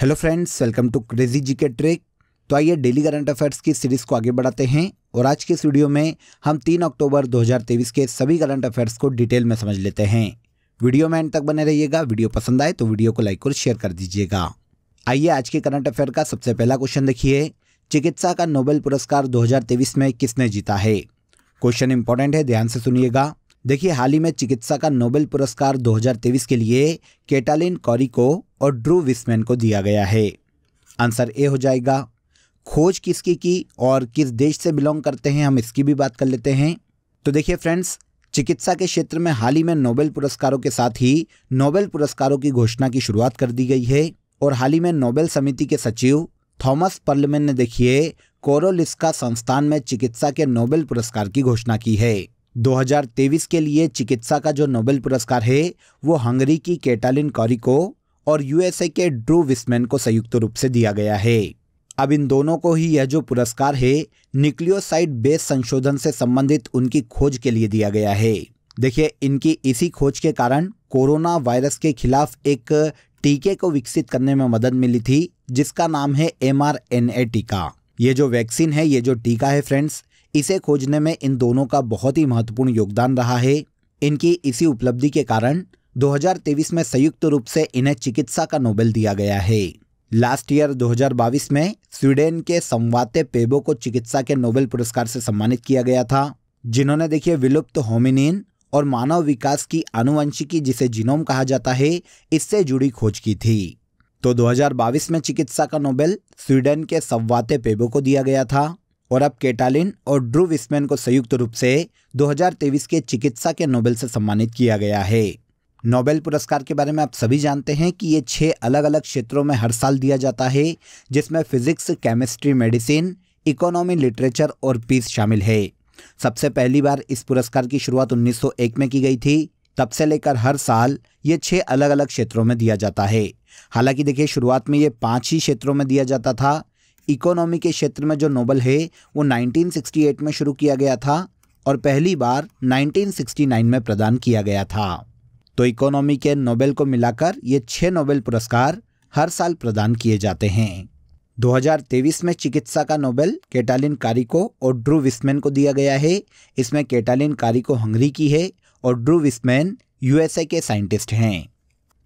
hello friends welcome to crazy G K trick तो आइए daily current affairs की series को आगे बढ़ाते हैं और आज के इस वीडियो में हम 3 अक्टूबर 2023 के सभी करंट अफेयर्स को डिटेल में समझ लेते हैं वीडियो में एंड तक बने रहिएगा वीडियो पसंद आए तो वीडियो को लाइक और शेयर कर दीजिएगा आइए आज के करंट अफेयर का सबसे पहला क्वेश्चन देखिए चिकित्सा का नोबेल पुरस्कार दो में किसने जीता है क्वेश्चन इंपॉर्टेंट है ध्यान से सुनिएगा देखिए हाल ही में चिकित्सा का नोबेल पुरस्कार 2023 के लिए केटालिन कॉरी को और ड्रू विस्मैन को दिया गया है आंसर ए हो जाएगा खोज किसकी की और किस देश से बिलोंग करते हैं हम इसकी भी बात कर लेते हैं तो देखिए फ्रेंड्स चिकित्सा के क्षेत्र में हाल ही में नोबेल पुरस्कारों के साथ ही नोबेल पुरस्कारों की घोषणा की शुरुआत कर दी गई है और हाल ही में नोबेल समिति के सचिव थॉमस पर्लमेन ने देखिए कोरोलिस्का संस्थान में चिकित्सा के नोबेल पुरस्कार की घोषणा की है 2023 के लिए चिकित्सा का जो नोबेल पुरस्कार है वो हंगरी की केटालिन कॉरी को और यूएसए के ड्रू विस्मैन को संयुक्त रूप से दिया गया है अब इन दोनों को ही यह जो पुरस्कार है न्यूक्लियोसाइड बेस संशोधन से संबंधित उनकी खोज के लिए दिया गया है देखिए इनकी इसी खोज के कारण कोरोना वायरस के खिलाफ एक टीके को विकसित करने में मदद मिली थी जिसका नाम है एम टीका ये जो वैक्सीन है ये जो टीका है फ्रेंड्स इसे खोजने में इन दोनों का बहुत ही महत्वपूर्ण योगदान रहा है इनकी इसी उपलब्धि के कारण 2023 में संयुक्त रूप से इन्हें चिकित्सा का नोबेल दिया गया है लास्ट ईयर 2022 में स्वीडन के संवाते पेबो को चिकित्सा के नोबेल पुरस्कार से सम्मानित किया गया था जिन्होंने देखिए विलुप्त होमिनिन और मानव विकास की आनुवंशिकी जिसे जीनोम कहा जाता है इससे जुड़ी खोज की थी तो 2022 में चिकित्सा का नोबेल स्वीडन के संवाते पेबो को दिया गया था और अब केटालिन और ड्रू विस्मैन को संयुक्त रूप से 2023 के चिकित्सा के नोबेल से सम्मानित किया गया है नोबेल पुरस्कार के बारे में आप सभी जानते हैं कि ये छः अलग अलग क्षेत्रों में हर साल दिया जाता है जिसमें physics chemistry medicine economy literature और पीस शामिल है सबसे पहली बार इस पुरस्कार की शुरुआत 1901 में की गई थी तब से लेकर हर साल ये छः अलग अलग क्षेत्रों में दिया जाता है हालांकि देखिए शुरुआत में ये पाँच ही क्षेत्रों में दिया जाता था इकोनॉमी के क्षेत्र में जो नोबल है वो 1968 में शुरू किया गया था और पहली बार 1969 में प्रदान किया गया था तो इकोनॉमी के नोबेल को मिलाकर ये छह नोबेल पुरस्कार हर साल प्रदान किए जाते हैं 2023 में चिकित्सा का नोबेल केटालिन कारी को और ड्रू विस्मैन को दिया गया है इसमें केटालिन कारी को हंगरी की है और ड्रू विस्मैन यूएसए के साइंटिस्ट हैं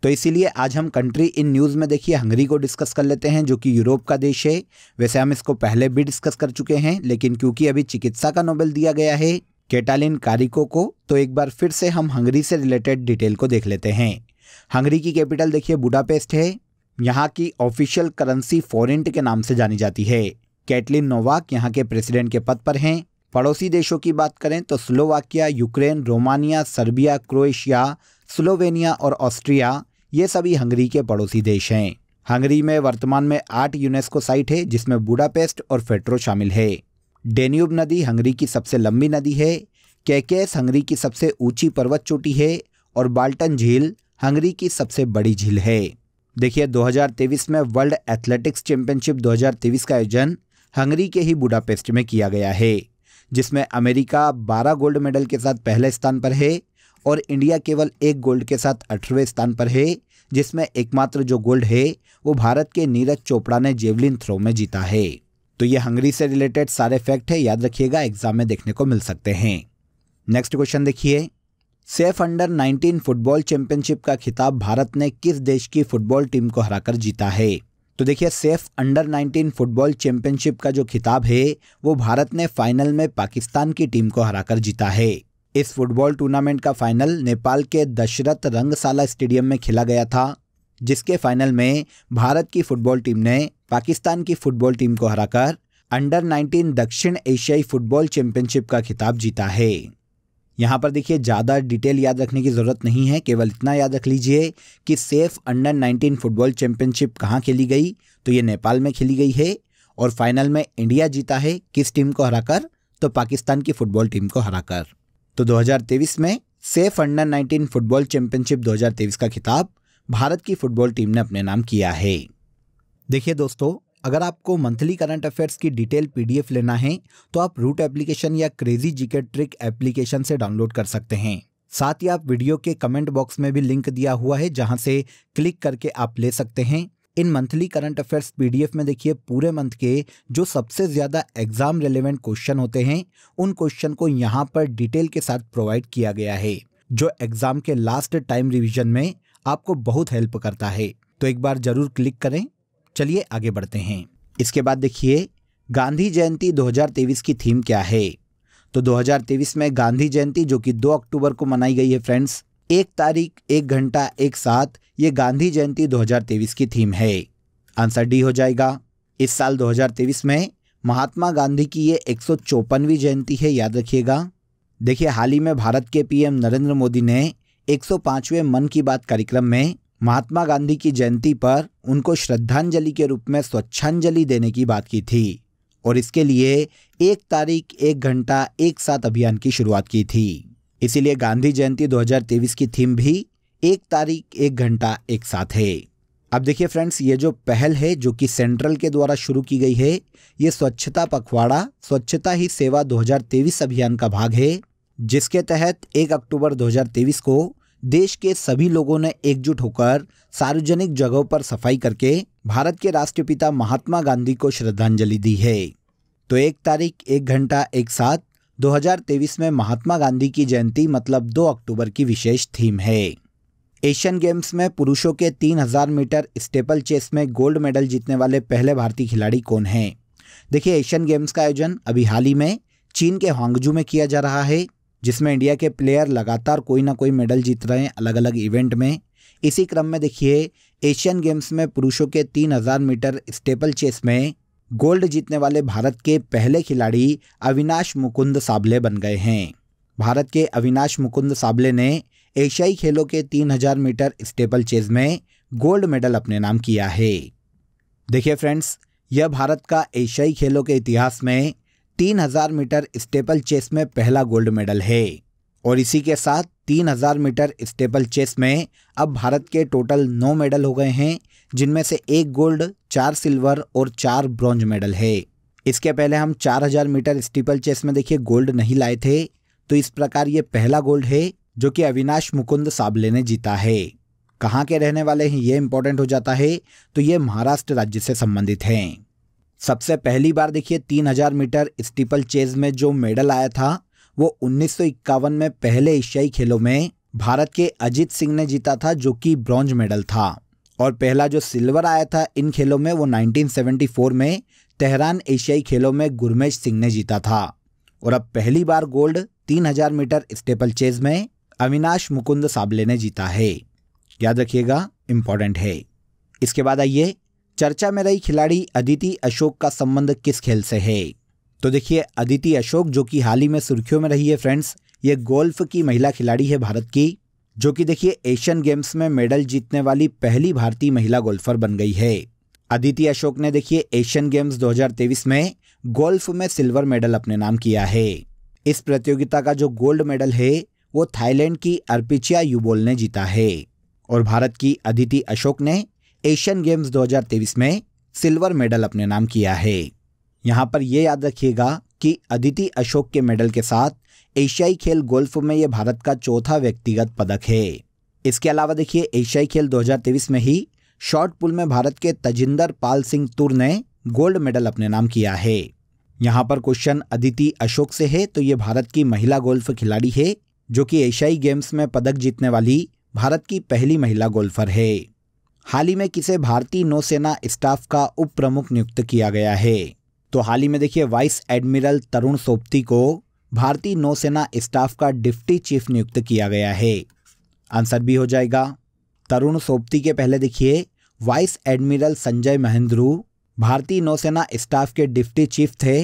तो इसीलिए आज हम कंट्री इन न्यूज़ में देखिए हंगरी को डिस्कस कर लेते हैं जो कि यूरोप का देश है वैसे हम इसको पहले भी डिस्कस कर चुके हैं लेकिन क्योंकि अभी चिकित्सा का नोबेल दिया गया है केटालिन कारिको को तो एक बार फिर से हम हंगरी से रिलेटेड डिटेल को देख लेते हैं हंगरी की कैपिटल देखिए बुडापेस्ट है यहाँ की ऑफिशियल करेंसी फॉरेंट के नाम से जानी जाती है कैटलिन नोवाक यहाँ के प्रेसिडेंट के पद पर हैं पड़ोसी देशों की बात करें तो Slovakia Ukraine Romania Serbia Croatia Slovenia और ऑस्ट्रिया ये सभी हंगरी के पड़ोसी देश हैं हंगरी में वर्तमान में आठ यूनेस्को साइट है जिसमें बुडापेस्ट और फेट्रो शामिल है डेन्यूब नदी हंगरी की सबसे लंबी नदी है कैकेस हंगरी की सबसे ऊंची पर्वत चोटी है और बाल्टन झील हंगरी की सबसे बड़ी झील है देखिए 2023 में वर्ल्ड एथलेटिक्स चैंपियनशिप 2023 का आयोजन हंगरी के ही बुडापेस्ट में किया गया है जिसमें अमेरिका 12 गोल्ड मेडल के साथ पहले स्थान पर है और इंडिया केवल एक गोल्ड के साथ अठारहवें स्थान पर है जिसमें एकमात्र जो गोल्ड है वो भारत के नीरज चोपड़ा ने जेवलिन थ्रो में जीता है तो ये हंगरी से रिलेटेड सारे फैक्ट है याद रखिएगा एग्जाम में देखने को मिल सकते हैं नेक्स्ट क्वेश्चन देखिए सेफ अंडर 19 फुटबॉल चैंपियनशिप का खिताब भारत ने किस देश की फुटबॉल टीम को हराकर जीता है तो देखिए सेफ अंडर 19 फुटबॉल चैंपियनशिप का जो खिताब है वो भारत ने फाइनल में पाकिस्तान की टीम को हराकर जीता है इस फुटबॉल टूर्नामेंट का फाइनल नेपाल के दशरथ रंगशाला स्टेडियम में खेला गया था जिसके फाइनल में भारत की फुटबॉल टीम ने पाकिस्तान की फुटबॉल टीम को हराकर अंडर 19 दक्षिण एशियाई फुटबॉल चैंपियनशिप का खिताब जीता है यहाँ पर देखिए ज़्यादा डिटेल याद रखने की ज़रूरत नहीं है केवल इतना याद रख लीजिए कि सेफ अंडर 19 फुटबॉल चैंपियनशिप कहाँ खेली गई तो ये नेपाल में खेली गई है और फाइनल में इंडिया जीता है किस टीम को हराकर तो पाकिस्तान की फुटबॉल टीम को हराकर तो 2023 में सेफ अंडर 19 फुटबॉल चैंपियनशिप 2023 का खिताब भारत की फुटबॉल टीम ने अपने नाम किया है देखिए दोस्तों अगर आपको मंथली करंट अफेयर्स की डिटेल पीडीएफ लेना है तो आप रूट एप्लीकेशन या क्रेजी जीके ट्रिक एप्लीकेशन से डाउनलोड कर सकते हैं साथ ही आप वीडियो के कमेंट बॉक्स में भी लिंक दिया हुआ है जहां से क्लिक करके आप ले सकते हैं इन मंथली करंट अफेयर्स पीडीएफ में देखिए पूरे मंथ के जो सबसे ज़्यादा एग्जाम रेलिवेंट क्वेश्चन होते हैं उन क्वेश्चन को यहाँ पर डिटेल के साथ प्रोवाइड किया गया है जो एग्जाम के लास्ट टाइम रिविजन में आपको बहुत हेल्प करता है तो एक बार जरूर क्लिक करें चलिए आगे बढ़ते हैं इसके बाद देखिए गांधी जयंती 2023 की थीम क्या है तो 2023 में गांधी जयंती जो कि 2 अक्टूबर को मनाई गई है फ्रेंड्स एक तारीख एक घंटा एक साथ ये गांधी जयंती 2023 की थीम है आंसर डी हो जाएगा इस साल 2023 में महात्मा गांधी की ये एक जयंती है याद रखिएगा देखिए हाल ही में भारत के पीएम नरेंद्र मोदी ने 105वें मन की बात कार्यक्रम में महात्मा गांधी की जयंती पर उनको श्रद्धांजलि के रूप में स्वच्छांजलि देने की बात की थी और इसके लिए एक तारीख एक घंटा एक साथ अभियान की शुरुआत की थी इसीलिए गांधी जयंती 2023 की थीम भी एक तारीख एक घंटा एक साथ है अब देखिए फ्रेंड्स ये जो पहल है जो कि सेंट्रल के द्वारा शुरू की गई है ये स्वच्छता पखवाड़ा स्वच्छता ही सेवा 2023 अभियान का भाग है जिसके तहत 1 अक्टूबर 2023 को देश के सभी लोगों ने एकजुट होकर सार्वजनिक जगहों पर सफाई करके भारत के राष्ट्रपिता महात्मा गांधी को श्रद्धांजलि दी है तो एक तारीख एक घंटा एक साथ 2023 में महात्मा गांधी की जयंती मतलब 2 अक्टूबर की विशेष थीम है एशियन गेम्स में पुरुषों के 3000 मीटर स्टेपल चेस में गोल्ड मेडल जीतने वाले पहले भारतीय खिलाड़ी कौन हैं देखिए एशियन गेम्स का आयोजन अभी हाल ही में चीन के हांगजू में किया जा रहा है जिसमें इंडिया के प्लेयर लगातार कोई ना कोई मेडल जीत रहे हैं अलग अलग इवेंट में इसी क्रम में देखिए एशियन गेम्स में पुरुषों के 3000 मीटर स्टेपल चेस में गोल्ड जीतने वाले भारत के पहले खिलाड़ी अविनाश मुकुंद साबले बन गए हैं भारत के अविनाश मुकुंद साबले ने एशियाई खेलों के 3000 मीटर स्टेपल चेज में गोल्ड मेडल अपने नाम किया है देखिए फ्रेंड्स यह भारत का एशियाई खेलों के इतिहास में 3000 मीटर स्टेपल चेस में पहला गोल्ड मेडल है और इसी के साथ 3000 मीटर स्टेपल चेस में अब भारत के टोटल नौ मेडल हो गए हैं जिनमें से एक गोल्ड चार सिल्वर और चार ब्रॉन्ज मेडल है इसके पहले हम 4000 मीटर स्टीपल चेस में देखिए गोल्ड नहीं लाए थे तो इस प्रकार ये पहला गोल्ड है जो कि अविनाश मुकुंद साबले ने जीता है कहाँ के रहने वाले हैं ये इम्पोर्टेंट हो जाता है तो ये महाराष्ट्र राज्य से संबंधित हैं सबसे पहली बार देखिए 3000 मीटर स्टीपल चेज में जो मेडल आया था वो उन्नीस में पहले एशियाई खेलों में भारत के अजीत सिंह ने जीता था जो कि ब्रॉन्ज मेडल था और पहला जो सिल्वर आया था इन खेलों में वो 1974 में तेहरान एशियाई खेलों में गुरमेश सिंह ने जीता था और अब पहली बार गोल्ड 3000 मीटर स्टेपल चेज में अविनाश मुकुंद साबले ने जीता है याद रखिएगा इंपॉर्टेंट है इसके बाद आइए चर्चा में रही खिलाड़ी अदिति अशोक का संबंध किस खेल से है तो देखिए अदिति अशोक जो कि हाल ही में सुर्खियों में रही है फ्रेंड्स ये गोल्फ की महिला खिलाड़ी है भारत की जो कि देखिए एशियन गेम्स में मेडल जीतने वाली पहली भारतीय महिला गोल्फर बन गई है अदिति अशोक ने देखिए एशियन गेम्स 2023 में गोल्फ में सिल्वर मेडल अपने नाम किया है इस प्रतियोगिता का जो गोल्ड मेडल है वो थाईलैंड की अर्पिचिया यूबोल ने जीता है और भारत की अदिति अशोक ने एशियन गेम्स 2023 में सिल्वर मेडल अपने नाम किया है यहाँ पर यह याद रखिएगा कि अदिति अशोक के मेडल के साथ एशियाई खेल गोल्फ में ये भारत का चौथा व्यक्तिगत पदक है इसके अलावा देखिए एशियाई खेल 2023 में ही शॉर्ट पुल में भारत के तजिंदर पाल सिंह तुर ने गोल्ड मेडल अपने नाम किया है यहाँ पर क्वेश्चन अदिति अशोक से है तो ये भारत की महिला गोल्फ खिलाड़ी है जो कि एशियाई गेम्स में पदक जीतने वाली भारत की पहली महिला गोल्फर है हाल ही में किसे भारतीय नौसेना स्टाफ का उप प्रमुख नियुक्त किया गया है तो हाल ही में देखिए वाइस एडमिरल तरुण सोपती को भारतीय नौसेना स्टाफ का डिप्टी चीफ नियुक्त किया गया है आंसर भी हो जाएगा तरुण सोपती के पहले देखिए वाइस एडमिरल संजय महेंद्रू भारतीय नौसेना स्टाफ के डिप्टी चीफ थे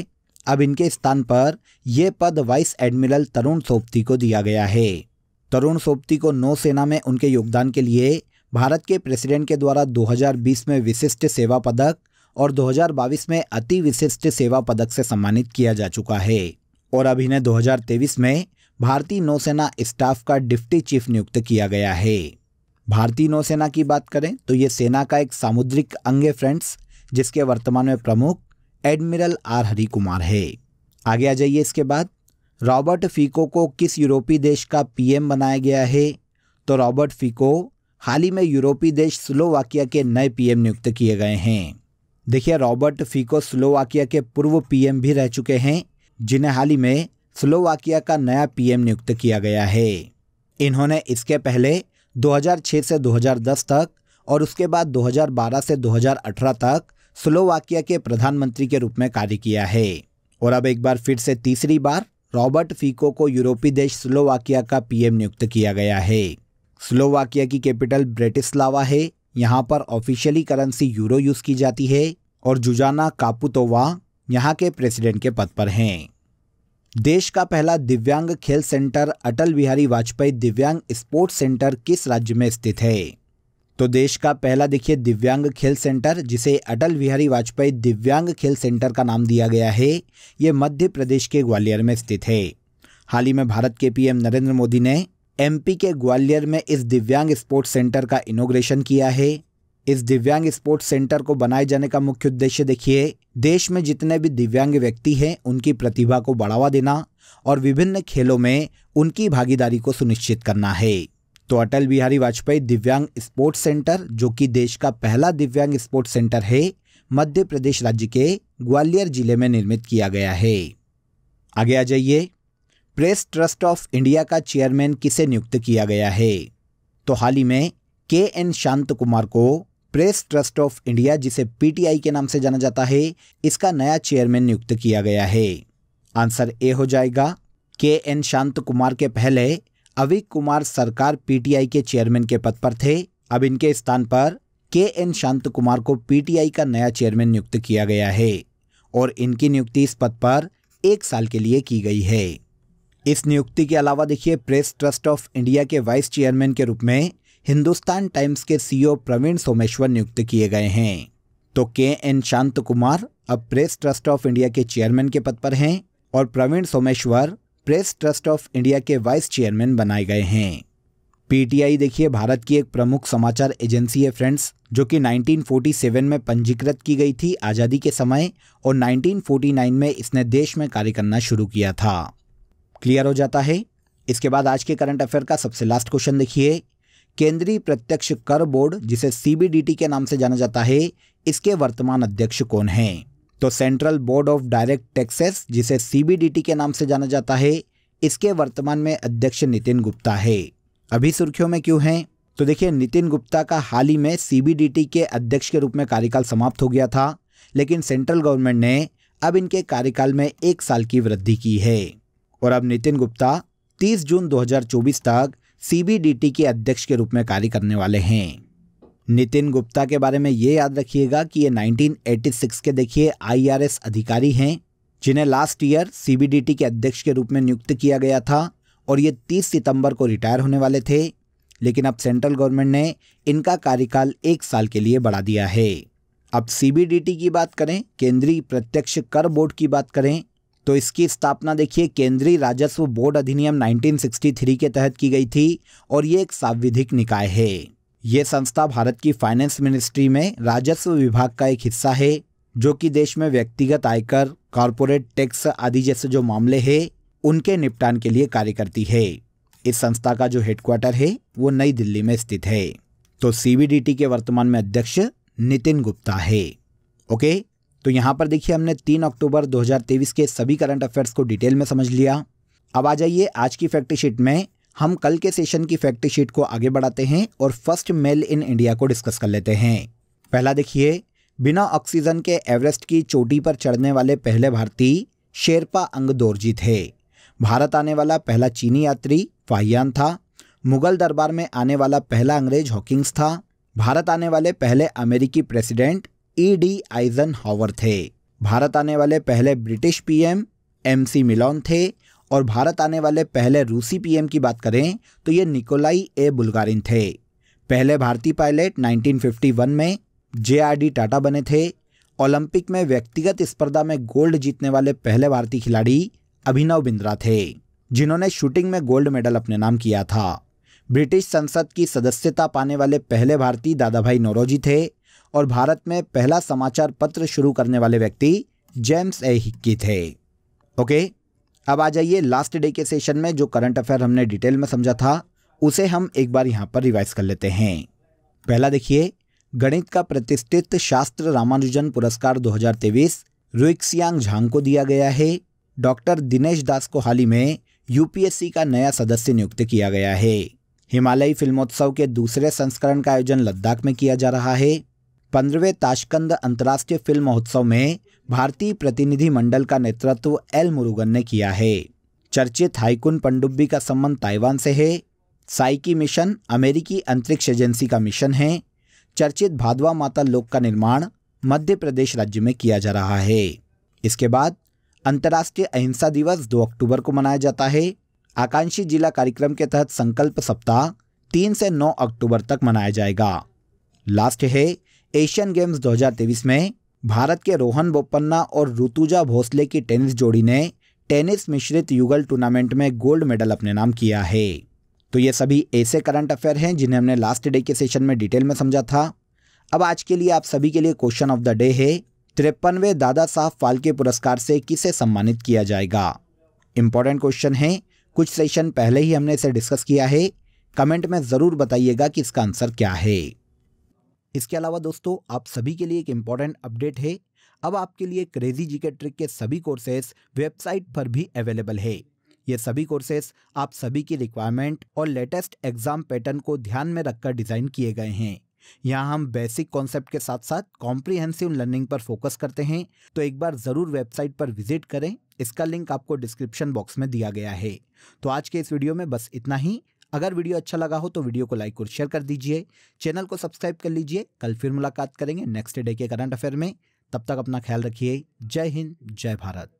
अब इनके स्थान पर यह पद वाइस एडमिरल तरुण सोपती को दिया गया है तरुण सोपती को नौसेना में उनके योगदान के लिए भारत के प्रेसिडेंट के द्वारा 2020 में विशिष्ट सेवा पदक और 2022 में अति विशिष्ट सेवा पदक से सम्मानित किया जा चुका है और अब इन्हें 2023 में भारतीय नौसेना स्टाफ का डिप्टी चीफ नियुक्त किया गया है भारतीय नौसेना की बात करें तो ये सेना का एक सामुद्रिक अंग है फ्रेंड्स जिसके वर्तमान में प्रमुख एडमिरल आर हरि कुमार है आगे आ जाइए इसके बाद रॉबर्ट फीको को किस यूरोपीय देश का पीएम बनाया गया है तो रॉबर्ट फीको हाल ही में यूरोपीय देश स्लोवाकिया के नए पीएम नियुक्त किए गए हैं देखिए रॉबर्ट फीको स्लोवाकिया के पूर्व पीएम भी रह चुके हैं जिन्हें हाल ही में स्लोवाकिया का नया पीएम नियुक्त किया गया है इन्होंने इसके पहले 2006 से 2010 तक और उसके बाद 2012 से 2018 तक स्लोवाकिया के प्रधानमंत्री के रूप में कार्य किया है और अब एक बार फिर से तीसरी बार रॉबर्ट फीको को यूरोपीय देश स्लोवाकिया का पीएम नियुक्त किया गया है स्लोवाकिया की कैपिटल ब्रेटिस्लावा है यहाँ पर ऑफिशियली करेंसी यूरो यूज की जाती है और जुजाना कापुतोवा यहाँ के प्रेसिडेंट के पद पर हैं देश का पहला दिव्यांग खेल सेंटर अटल बिहारी वाजपेयी दिव्यांग स्पोर्ट्स सेंटर किस राज्य में स्थित है तो देश का पहला देखिए दिव्यांग खेल सेंटर जिसे अटल बिहारी वाजपेयी दिव्यांग खेल सेंटर का नाम दिया गया है ये मध्य प्रदेश के ग्वालियर में स्थित है हाल ही में भारत के पीएम नरेंद्र मोदी ने एमपी के ग्वालियर में इस दिव्यांग स्पोर्ट्स सेंटर का इनोग्रेशन किया है इस दिव्यांग स्पोर्ट्स सेंटर को बनाए जाने का मुख्य उद्देश्य देखिए देश में जितने भी दिव्यांग व्यक्ति हैं उनकी प्रतिभा को बढ़ावा देना और विभिन्न खेलों में उनकी भागीदारी को सुनिश्चित करना है तो अटल बिहारी वाजपेयी दिव्यांग स्पोर्ट्स सेंटर जो कि देश का पहला दिव्यांग स्पोर्ट्स सेंटर है मध्य प्रदेश राज्य के ग्वालियर जिले में निर्मित किया गया है आगे आ जाइए प्रेस ट्रस्ट ऑफ इंडिया का चेयरमैन किसे नियुक्त किया गया है तो हाल ही में के एन शांत कुमार को प्रेस ट्रस्ट ऑफ इंडिया जिसे पीटीआई के नाम से जाना जाता है इसका नया चेयरमैन नियुक्त किया गया है आंसर ए हो जाएगा के एन शांत कुमार के पहले अविक कुमार सरकार पीटीआई के चेयरमैन के पद पर थे अब इनके स्थान पर के एन शांत कुमार को पीटीआई का नया चेयरमैन नियुक्त किया गया है और इनकी नियुक्ति इस पद पर एक साल के लिए की गई है इस नियुक्ति के अलावा देखिए प्रेस ट्रस्ट ऑफ इंडिया के वाइस चेयरमैन के रूप में हिंदुस्तान टाइम्स के सीईओ प्रवीण सोमेश्वर नियुक्त किए गए हैं तो के एन शांत कुमार अब प्रेस ट्रस्ट ऑफ इंडिया के चेयरमैन के पद पर हैं और Praveen Someshwar press trust of India के वाइस चेयरमैन बनाए गए हैं पीटीआई देखिए भारत की एक प्रमुख समाचार एजेंसी है फ्रेंड्स जो कि 1947 में पंजीकृत की गई थी आज़ादी के समय और 1949 में इसने देश में कार्य करना शुरू किया था क्लियर हो जाता है इसके बाद आज के करंट अफेयर का सबसे लास्ट क्वेश्चन देखिए केंद्रीय प्रत्यक्ष कर बोर्ड जिसे सीबीडीटी के नाम से जाना जाता है इसके वर्तमान अध्यक्ष कौन हैं तो central board of direct taxes जिसे सीबीडीटी के नाम से जाना जाता है इसके वर्तमान में अध्यक्ष नितिन गुप्ता है अभी सुर्खियों में क्यों हैं तो देखिए नितिन गुप्ता का हाल ही में सीबीडीटी के अध्यक्ष के रूप में कार्यकाल समाप्त हो गया था लेकिन सेंट्रल गवर्नमेंट ने अब इनके कार्यकाल में एक साल की वृद्धि की है और अब नितिन गुप्ता 30 जून 2024 तक सीबीडीटी के अध्यक्ष के रूप में कार्य करने वाले हैं नितिन गुप्ता के बारे में ये याद रखिएगा कि ये 1986 के देखिए आईआरएस अधिकारी हैं जिन्हें लास्ट ईयर सीबीडीटी के अध्यक्ष के रूप में नियुक्त किया गया था और ये 30 सितंबर को रिटायर होने वाले थे लेकिन अब सेंट्रल गवर्नमेंट ने इनका कार्यकाल एक साल के लिए बढ़ा दिया है अब सीबीडीटी की बात करें केंद्रीय प्रत्यक्ष कर बोर्ड की बात करें तो इसकी स्थापना देखिए केंद्रीय राजस्व बोर्ड अधिनियम 1963 के तहत की गई थी और ये एक सांविधिक निकाय है ये संस्था भारत की फाइनेंस मिनिस्ट्री में राजस्व विभाग का एक हिस्सा है जो कि देश में व्यक्तिगत आयकर कॉरपोरेट टैक्स आदि जैसे जो मामले हैं उनके निपटान के लिए कार्य करती है इस संस्था का जो हेडक्वार्टर है वो नई दिल्ली में स्थित है तो सीबीडीटी के वर्तमान में अध्यक्ष नितिन गुप्ता है ओके तो यहाँ पर देखिए हमने तीन अक्टूबर 2023 के सभी करंट अफेयर्स को डिटेल में समझ लिया अब आ जाइए आज की फैक्ट्री शीट में हम कल के सेशन की फैक्ट्री शीट को आगे बढ़ाते हैं और फर्स्ट मेल इन इंडिया को डिस्कस कर लेते हैं पहला देखिए बिना ऑक्सीजन के एवरेस्ट की चोटी पर चढ़ने वाले पहले भारतीय शेरपा अंगदोरजी थे भारत आने वाला पहला चीनी यात्री फाहियान था मुगल दरबार में आने वाला पहला अंग्रेज हॉकिंग्स था भारत आने वाले पहले अमेरिकी president E D Eisenhower थे भारत आने वाले पहले ब्रिटिश पीएम एमसी मिलोन थे और भारत आने वाले पहले रूसी पीएम की बात करें तो ये निकोलाई ए बुल्गारिन थे पहले भारतीय पायलट 1951 में जे टाटा बने थे ओलंपिक में व्यक्तिगत स्पर्धा में गोल्ड जीतने वाले पहले भारतीय खिलाड़ी अभिनव बिंद्रा थे जिन्होंने शूटिंग में गोल्ड मेडल अपने नाम किया था ब्रिटिश संसद की सदस्यता पाने वाले पहले भारतीय दादा भाई नौरोजी थे और भारत में पहला समाचार पत्र शुरू करने वाले व्यक्ति जेम्स ए हिक्की थे ओके अब आ जाइए लास्ट डे के सेशन में जो करंट अफेयर हमने डिटेल में समझा था उसे हम एक बार यहाँ पर रिवाइज कर लेते हैं पहला देखिए गणित का प्रतिष्ठित शास्त्र रामानुजन पुरस्कार 2023 रुइक्सियांग झांग को दिया गया है डॉक्टर दिनेश दास को हाल ही में यूपीएससी का नया सदस्य नियुक्त किया गया है हिमालयी फिल्मोत्सव के दूसरे संस्करण का आयोजन लद्दाख में किया जा रहा है पंद्रहवें ताशकंद अंतर्राष्ट्रीय फिल्म महोत्सव में भारतीय प्रतिनिधि मंडल का नेतृत्व एल मुरुगन ने किया है चर्चित हाइकुन पंडुब्बी का संबंध ताइवान से है साइकी मिशन अमेरिकी अंतरिक्ष एजेंसी का मिशन है चर्चित भादवा माता लोक का निर्माण मध्य प्रदेश राज्य में किया जा रहा है इसके बाद अंतर्राष्ट्रीय अहिंसा दिवस 2 अक्टूबर को मनाया जाता है आकांक्षी जिला कार्यक्रम के तहत संकल्प सप्ताह 3 से 9 अक्टूबर तक मनाया जाएगा लास्ट है एशियन गेम्स 2023 में भारत के रोहन बोपन्ना और ऋतुजा भोसले की टेनिस जोड़ी ने टेनिस मिश्रित युगल टूर्नामेंट में गोल्ड मेडल अपने नाम किया है तो ये सभी ऐसे करंट अफेयर हैं जिन्हें हमने लास्ट डे के सेशन में डिटेल में समझा था अब आज के लिए आप सभी के लिए क्वेश्चन ऑफ द डे है तिरपनवे दादा साहब फाल्के पुरस्कार से किसे सम्मानित किया जाएगा इंपॉर्टेंट क्वेश्चन है कुछ सेशन पहले ही हमने इसे डिस्कस किया है कमेंट में ज़रूर बताइएगा कि इसका आंसर क्या है इसके अलावा दोस्तों आप सभी के लिए एक इम्पॉर्टेंट अपडेट है अब आपके लिए क्रेजी जीके ट्रिक के सभी कोर्सेस वेबसाइट पर भी अवेलेबल है ये सभी कोर्सेस आप सभी की रिक्वायरमेंट और लेटेस्ट एग्जाम पैटर्न को ध्यान में रखकर डिज़ाइन किए गए हैं यहाँ हम बेसिक कॉन्सेप्ट के साथ साथ कॉम्प्रिहेंसिव लर्निंग पर फोकस करते हैं तो एक बार ज़रूर वेबसाइट पर विजिट करें इसका लिंक आपको डिस्क्रिप्शन बॉक्स में दिया गया है तो आज के इस वीडियो में बस इतना ही अगर वीडियो अच्छा लगा हो तो वीडियो को लाइक और शेयर कर दीजिए चैनल को सब्सक्राइब कर लीजिए कल फिर मुलाकात करेंगे नेक्स्ट डे के करंट अफेयर में तब तक अपना ख्याल रखिए जय हिंद जय भारत